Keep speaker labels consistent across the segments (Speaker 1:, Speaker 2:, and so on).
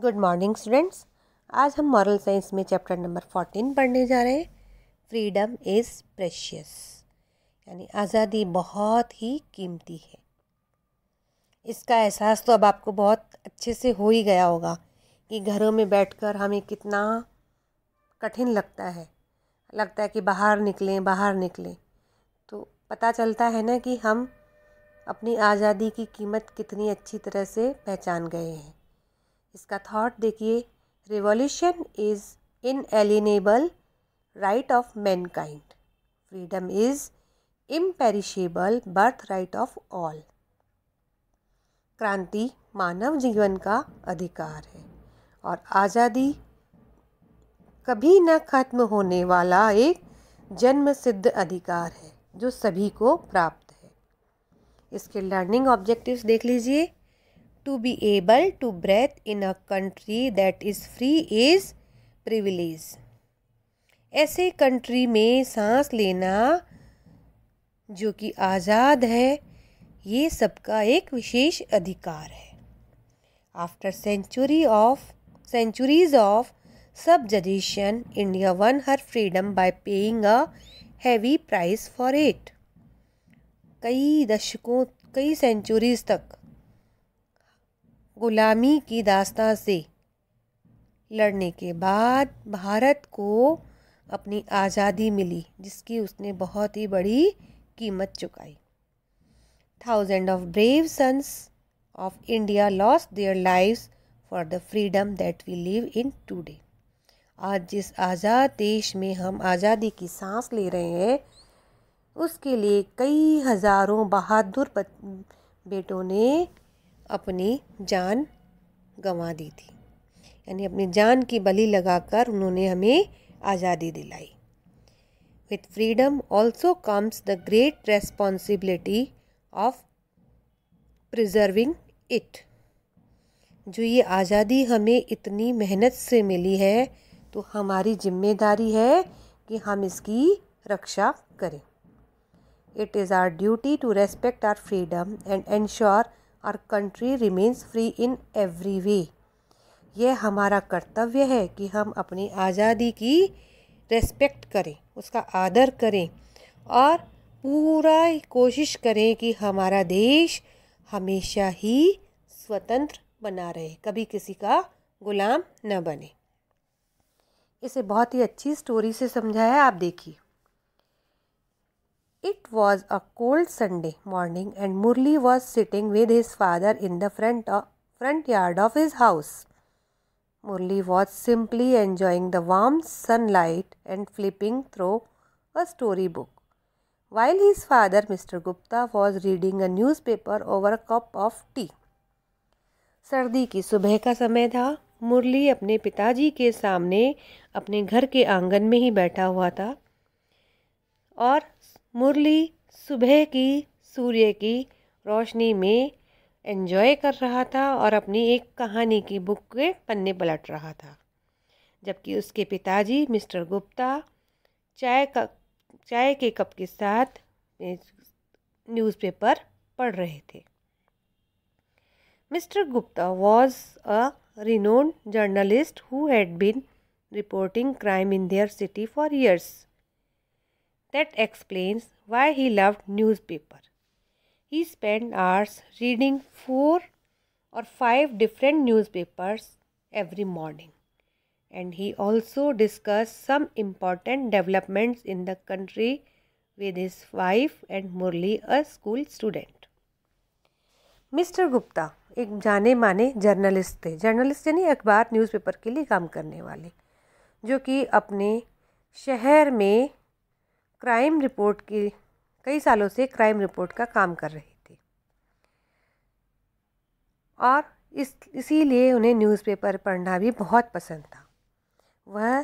Speaker 1: Good morning students आज हम moral science में चैप्टर नंबर फोर्टीन पढ़ने जा रहे हैं फ्रीडम इज़ प्रेशियस यानी आज़ादी बहुत ही कीमती है इसका एहसास तो अब आपको बहुत अच्छे से हो ही गया होगा कि घरों में बैठकर हमें कितना कठिन लगता है लगता है कि बाहर निकलें बाहर निकलें तो पता चलता है ना कि हम अपनी आज़ादी की कीमत कितनी अच्छी तरह से पहचान गए हैं इसका थॉट देखिए revolution is alienable right of mankind freedom is imperishable birth right of all क्रांति मानव जीवन का अधिकार है और आज़ादी कभी न खत्म होने वाला एक जन्म सिद्ध अधिकार है जो सभी को प्राप्त है इसके लर्निंग ऑब्जेक्टिव्स देख लीजिए to be able to breathe in a country that is free is privilege ऐसे कंट्री में सांस लेना जो कि आज़ाद है ये सबका एक विशेष अधिकार है after century of centuries of subjugation India won her freedom by paying a heavy price for it कई दशकों कई सेंचुरीज तक गुलामी की दास्तां से लड़ने के बाद भारत को अपनी आज़ादी मिली जिसकी उसने बहुत ही बड़ी कीमत चुकाई thousand of brave sons of India lost their lives for the freedom that we live in today आज जिस आज़ाद देश में हम आज़ादी की सांस ले रहे हैं उसके लिए कई हज़ारों बहादुर बेटों ने अपनी जान गंवा दी थी यानी अपनी जान की बलि लगाकर उन्होंने हमें आज़ादी दिलाई with freedom also comes the great responsibility of preserving it जो ये आज़ादी हमें इतनी मेहनत से मिली है तो हमारी जिम्मेदारी है कि हम इसकी रक्षा करें it is our duty to respect our freedom and ensure our country remains free in every way यह हमारा कर्तव्य है कि हम अपनी आज़ादी की रेस्पेक्ट करें उसका आदर करें और पूरा कोशिश करें कि हमारा देश हमेशा ही स्वतंत्र बना रहे कभी किसी का गुलाम न बने इसे बहुत ही अच्छी स्टोरी से समझाया आप देखिए It was a cold Sunday morning, and Murli was sitting with his father in the front, of, front yard of his house. Murli was simply enjoying the warm sunlight and flipping through a storybook, while his father, Mr. Gupta, was reading a newspaper over a cup of tea. सर्दी की सुबह का समय था मुरली अपने पिताजी के सामने अपने घर के आंगन में ही बैठा हुआ था और मुरली सुबह की सूर्य की रोशनी में एन्जॉय कर रहा था और अपनी एक कहानी की बुक के पन्ने पलट रहा था जबकि उसके पिताजी मिस्टर गुप्ता चाय का चाय के कप के साथ न्यूज़पेपर पढ़ रहे थे mister Gupta was a renowned journalist who had been reporting crime in their city for years That explains why he loved newspaper. He spent hours reading four or five different newspapers every morning. And he also discussed some important developments in the country with his wife and Murli, a school student. Mister Gupta एक जाने माने journalist थे journalist यानी अखबार newspaper के लिए काम करने वाले जो कि अपने शहर में क्राइम रिपोर्ट की कई सालों से क्राइम रिपोर्ट का काम कर रही थी और इस इसीलिए उन्हें न्यूज़पेपर पढ़ना भी बहुत पसंद था वह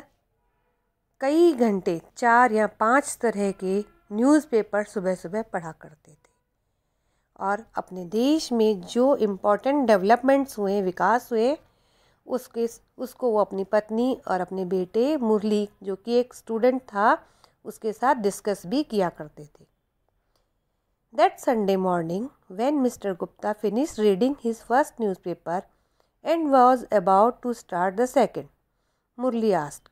Speaker 1: कई घंटे चार या पांच तरह के न्यूज़पेपर सुबह सुबह पढ़ा करते थे और अपने देश में जो इम्पोर्टेंट डेवलपमेंट्स हुए विकास हुए उसके उसको वो अपनी पत्नी और अपने बेटे मुरली जो कि एक स्टूडेंट था उसके साथ डिस्कस भी किया करते थे that Sunday morning when mister Gupta finish reading his first newspaper and was about to start the second Murli asked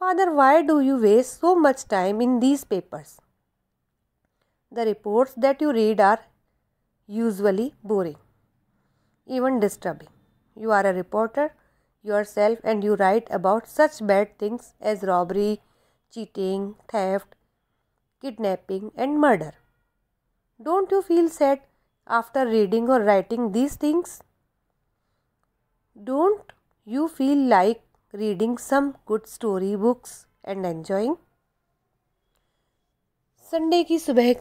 Speaker 1: father why do you waste so much time in these papers the reports that you read are usually boring even disturbing you are a reporter yourself and you write about such bad things as robbery cheating theft kidnapping and murder don't you feel set after reading और writing these things don't you feel like reading some good story books and enjoying Sunday की सुबह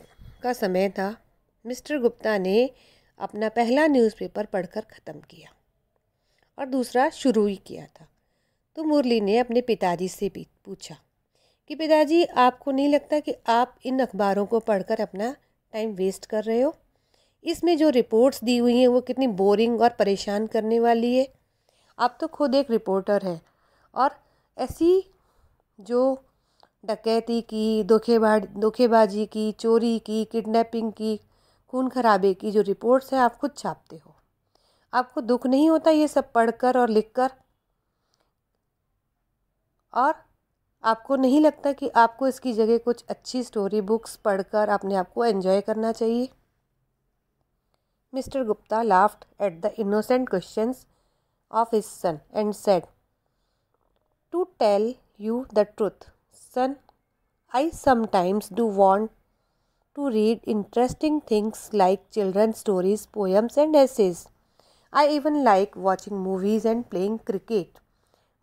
Speaker 1: का समय था mister Gupta ने अपना पहला newspaper पढ़कर ख़त्म किया और दूसरा शुरू ही किया था तो मुरली ने अपने पिताजी से भी पूछा कि पिताजी आपको नहीं लगता कि आप इन अखबारों को पढ़कर अपना टाइम वेस्ट कर रहे हो इसमें जो रिपोर्ट्स दी हुई हैं वो कितनी बोरिंग और परेशान करने वाली है आप तो खुद एक रिपोर्टर हैं और ऐसी जो डकैती की धोखेबाड़ धोखेबाजी की चोरी की किडनैपिंग की खून खराबे की जो रिपोर्ट्स हैं आप खुद छापते हो आपको दुख नहीं होता ये सब पढ़कर और लिखकर और आपको नहीं लगता कि आपको इसकी जगह कुछ अच्छी स्टोरी बुक्स पढ़कर अपने आप को एंजॉय करना चाहिए mister Gupta laughed at the innocent question of his son and said to tell you the truth son I sometimes do want to read interesting things like children stories poems and essays I even like watching movies and playing cricket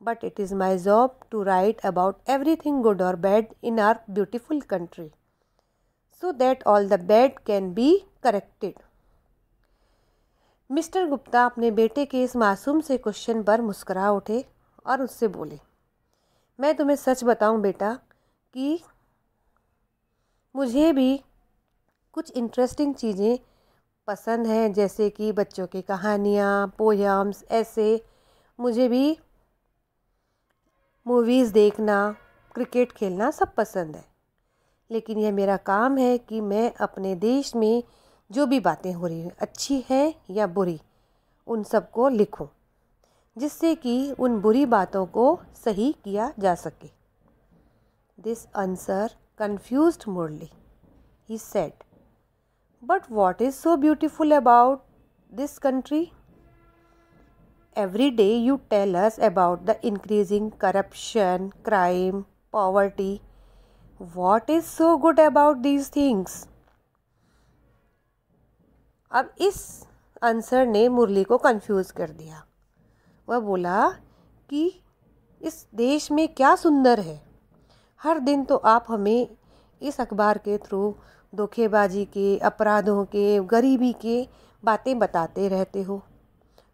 Speaker 1: but it is my job to write about everything good or bad in our beautiful country so that all the bad can be corrected mister Gupta अपने बेटे के इस मासूम से question पर मुस्करा उठे और उससे बोले मैं तुम्हें सच बताऊं बेटा कि मुझे भी कुछ इंटरेस्टिंग चीज़ें पसंद हैं जैसे कि बच्चों की कहानियाँ पोयम्स ऐसे मुझे भी मूवीज़ देखना क्रिकेट खेलना सब पसंद है लेकिन यह मेरा काम है कि मैं अपने देश में जो भी बातें हो रही हैं अच्छी हैं या बुरी उन सबको लिखूं जिससे कि उन बुरी बातों को सही किया जा सके this answer confused Murli he said but what is so beautiful about this country every day you tell us about the increasing corruption, crime, poverty. What is so good about these things? अब इस answer ने मुरली को confuse कर दिया वह बोला कि इस देश में क्या सुंदर है हर दिन तो आप हमें इस अखबार के थ्रू धोखेबाजी के अपराधों के गरीबी के बातें बताते रहते हो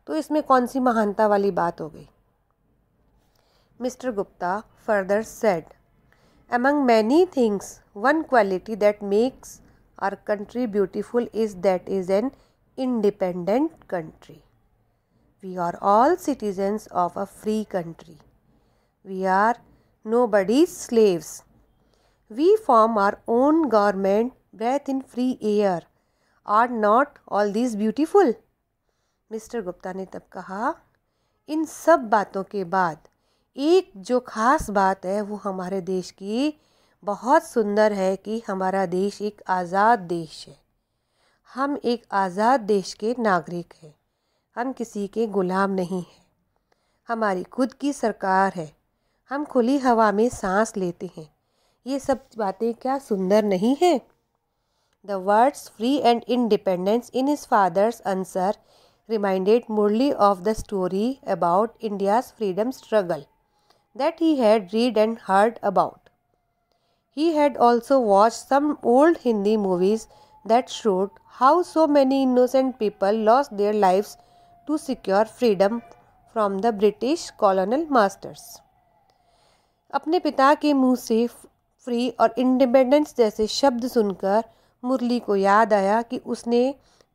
Speaker 1: तो इसमें कौन सी महानता वाली बात हो गई mister Gupta further said among many things one quality that makes our country beautiful is that is an independent country we are all citizens of a free country we are nobody slaves we form our own government breathe in free air are not all this beautiful mister Gupta ने तब कहा इन सब बातों के बाद एक जो ख़ास बात है वो हमारे देश की बहुत सुंदर है कि हमारा देश एक आज़ाद देश है हम एक आज़ाद देश के नागरिक हैं हम किसी के ग़ुलाम नहीं हैं हमारी खुद की सरकार है हम खुली हवा में सांस लेते हैं ये सब बातें क्या सुंदर नहीं हैं the words free and independence in his father's answer reminded Murli of the story about India's freedom struggle that he had read and heard about. He had also watched some old Hindi movies that showed how so many innocent people lost their lives to secure freedom from the British colonial masters. अपने पिता के मुंह से free और independence जैसे शब्द सुनकर मुरली को याद आया कि उसने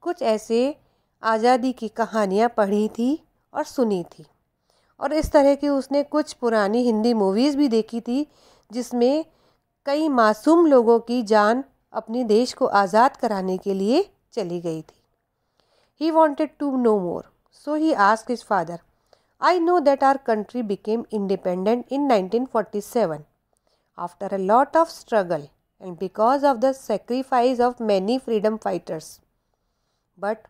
Speaker 1: कुछ ऐसे आज़ादी की कहानियाँ पढ़ी थी और सुनी थी और इस तरह की उसने कुछ पुरानी हिंदी मूवीज़ भी देखी थी जिसमें कई मासूम लोगों की जान अपने देश को आज़ाद कराने के लिए चली गई थी he wanted to know more so he asked his father I know that our country became independent in 1947 after a lot of struggle and because of the sacrifice of many freedom fighters but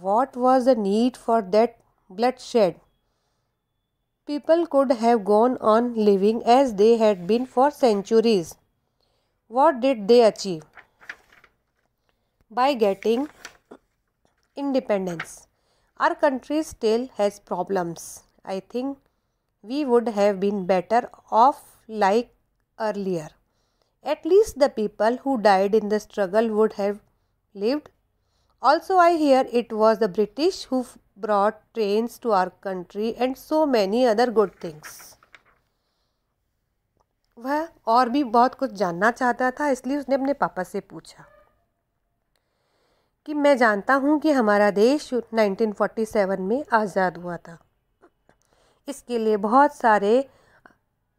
Speaker 1: What was the need for that bloodshed? People could have gone on living as they had been for centuries. What did they achieve? By getting independence. Our country still has problems. I think we would have been better off like earlier. At least the people who died in the struggle would have lived Also, I hear it was the British who brought trains to our country and so many other good things. वह और भी बहुत कुछ जानना चाहता था इसलिए उसने अपने पापा से पूछा कि मैं जानता हूँ कि हमारा देश 1947 में आज़ाद हुआ था इसके लिए बहुत सारे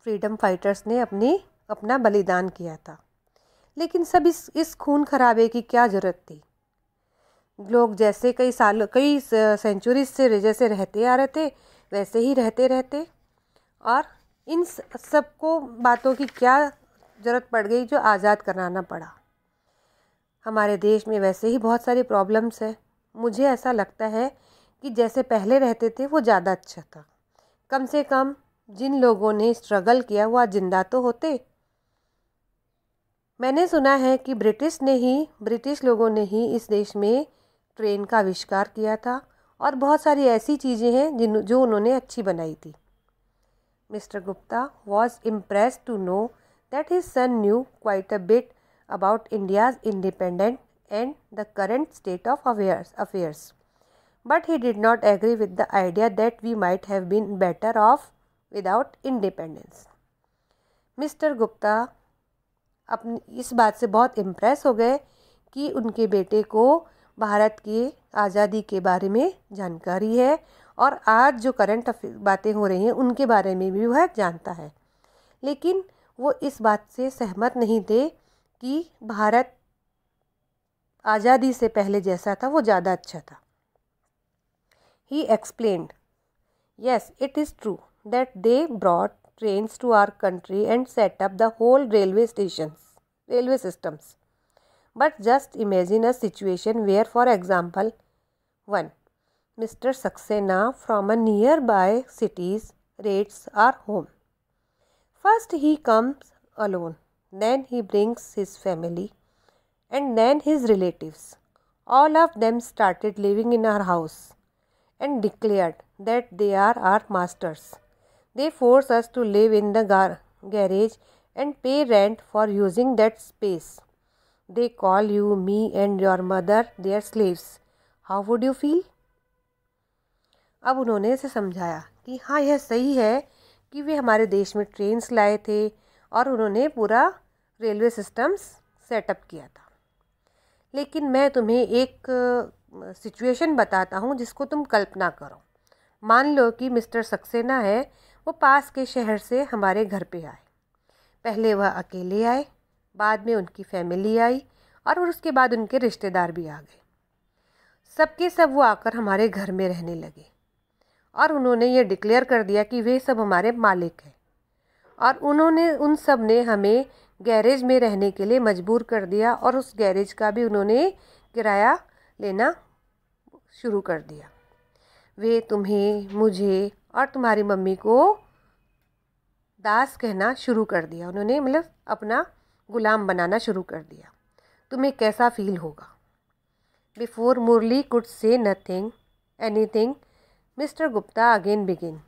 Speaker 1: फ्रीडम फाइटर्स ने अपनी अपना बलिदान किया था लेकिन सब इस इस खून खराबे की क्या ज़रूरत थी लोग जैसे कई सालों कई सेंचुरीज से जैसे रहते आ रहे थे वैसे ही रहते रहते और इन सबको बातों की क्या ज़रूरत पड़ गई जो आज़ाद कराना पड़ा हमारे देश में वैसे ही बहुत सारी प्रॉब्लम्स है मुझे ऐसा लगता है कि जैसे पहले रहते थे वो ज़्यादा अच्छा था कम से कम जिन लोगों ने स्ट्रगल किया वो जिंदा तो होते मैंने सुना है कि ब्रिटिश ने ही ब्रिटिश लोगों ने ही इस देश में ट्रेन का आविष्कार किया था और बहुत सारी ऐसी चीज़ें हैं जिन जो उन्होंने अच्छी बनाई थी mister Gupta was impressed to know that his son knew quite a bit about India's independent and the current state of affairs affairs but he did not agree with the idea that we might have been better off without independence mister Gupta अपनी इस बात से बहुत impress हो गए कि उनके बेटे को भारत की आज़ादी के बारे में जानकारी है और आज जो करंट बातें हो रही हैं उनके बारे में भी वह जानता है लेकिन वो इस बात से सहमत नहीं थे कि भारत आज़ादी से पहले जैसा था वो ज़्यादा अच्छा था he explained yes it is true that they brought trains to our country and set up the whole railway station railway systems But just imagine a situation where, for example, 1. Mr. Saxena from a nearby city's raids our home. First he comes alone, then he brings his family, and then his relatives. All of them started living in our house and declared that they are our masters. They force us to live in the gar- garage and pay rent for using that space. They call you, me, and your mother their slaves. How would you feel? अब उन्होंने इसे समझाया कि हाँ यह सही है कि वे हमारे देश में ट्रेन्स लाए थे और उन्होंने पूरा रेलवे सिस्टम्स सेटअप किया था लेकिन मैं तुम्हें एक सिचुएशन बताता हूँ जिसको तुम कल्पना करो मान लो कि मिस्टर सक्सेना है वो पास के शहर से हमारे घर पे आए पहले वह अकेले आए बाद में उनकी फैमिली आई और उसके बाद उनके रिश्तेदार भी आ गए सबके सब वो आकर हमारे घर में रहने लगे और उन्होंने ये डिक्लेयर कर दिया कि वे सब हमारे मालिक हैं और उन्होंने उन सब ने हमें गैरेज में रहने के लिए मजबूर कर दिया और उस गैरेज का भी उन्होंने किराया लेना शुरू कर दिया वे तुम्हें मुझे और तुम्हारी मम्मी को दास कहना शुरू कर दिया उन्होंने मतलब अपना गुलाम बनाना शुरू कर दिया तुम्हें कैसा फील होगा before Murli could say nothing anything mister Gupta again begin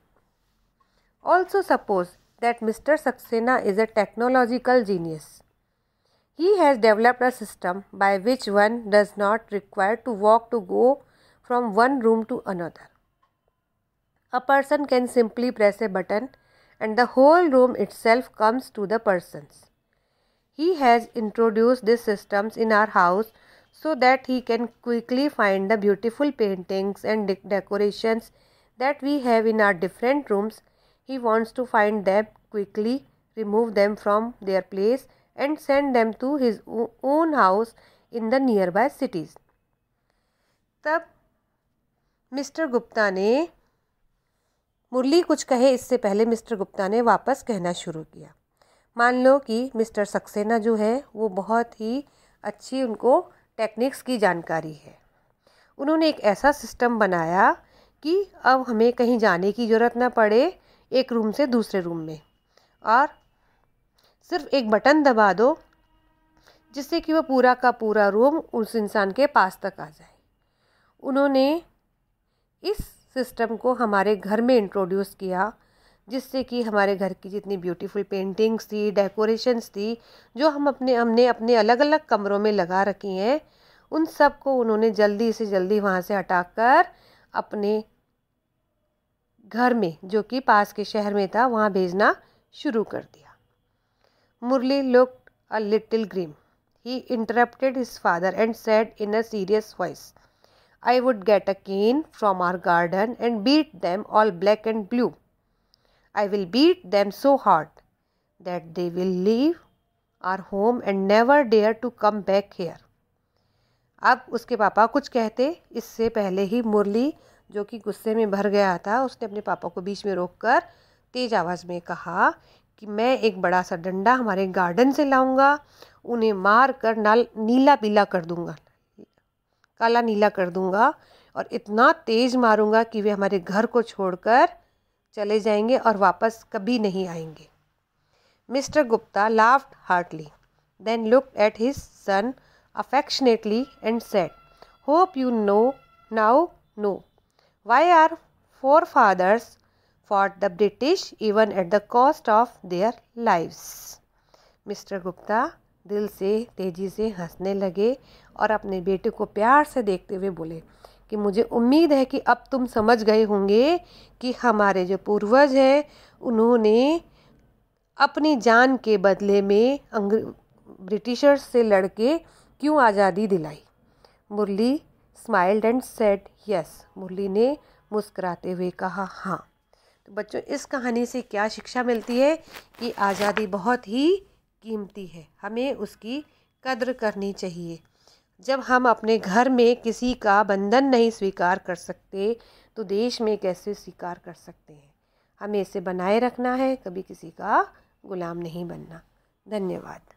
Speaker 1: also suppose that mister Saxena is a technological genius he has developed a system by which one does not require to walk to go from one room to another a person can simply press a button and the whole room itself comes to the person's He has introduced these systems in our house so that he can quickly find the beautiful paintings and de decorations that we have in our different rooms. He wants to find them quickly, remove them from their place and send them to his own house in the nearby cities. तब mister Gupta ने मुरली कुछ कहे इससे पहले mister Gupta ने वापस कहना शुरू किया मान लो कि मिस्टर सक्सेना जो है वो बहुत ही अच्छी उनको टेक्निक्स की जानकारी है उन्होंने एक ऐसा सिस्टम बनाया कि अब हमें कहीं जाने की ज़रूरत ना पड़े एक रूम से दूसरे रूम में और सिर्फ एक बटन दबा दो जिससे कि वो पूरा का पूरा रूम उस इंसान के पास तक आ जाए उन्होंने इस सिस्टम को हमारे घर में इंट्रोड्यूस किया जिससे कि हमारे घर की जितनी ब्यूटीफुल पेंटिंग्स थी डेकोरेशंस थी जो हम अपने हमने अपने अलग अलग कमरों में लगा रखी हैं उन सब को उन्होंने जल्दी से जल्दी वहाँ से हटाकर अपने घर में जो कि पास के शहर में था वहाँ भेजना शुरू कर दिया Murli look a little grim he interrupted his father and said in a serious voice I would get a cane from our garden and beat them all black and blue I will beat them so hard that they will leave our home and never dare to come back here. अब उसके पापा कुछ कहते इससे पहले ही मुरली जो कि गुस्से में भर गया था उसने अपने पापा को बीच में रोककर तेज आवाज़ में कहा कि मैं एक बड़ा सा डंडा हमारे गार्डन से लाऊंगा उन्हें मार कर नाल नीला पीला कर दूंगा काला नीला कर दूंगा और इतना तेज़ मारूंगा कि वे हमारे घर को छोड़कर चले जाएंगे और वापस कभी नहीं आएंगे mister Gupta laughed heartily then look at his son affectionately and said hope you know now know why our forefathers for the British even at the cost of their lives mister Gupta दिल से तेज़ी से हंसने लगे और अपने बेटे को प्यार से देखते हुए बोले कि मुझे उम्मीद है कि अब तुम समझ गए होंगे कि हमारे जो पूर्वज हैं उन्होंने अपनी जान के बदले में ब्रिटिशर्स से लड़के क्यों आज़ादी दिलाई Murli smiled and said yes Murli ने मुस्कुराते हुए कहा हाँ तो बच्चों इस कहानी से क्या शिक्षा मिलती है कि आज़ादी बहुत ही कीमती है हमें उसकी कद्र करनी चाहिए जब हम अपने घर में किसी का बंधन नहीं स्वीकार कर सकते तो देश में कैसे स्वीकार कर सकते हैं हमें इसे बनाए रखना है कभी किसी का गुलाम नहीं बनना धन्यवाद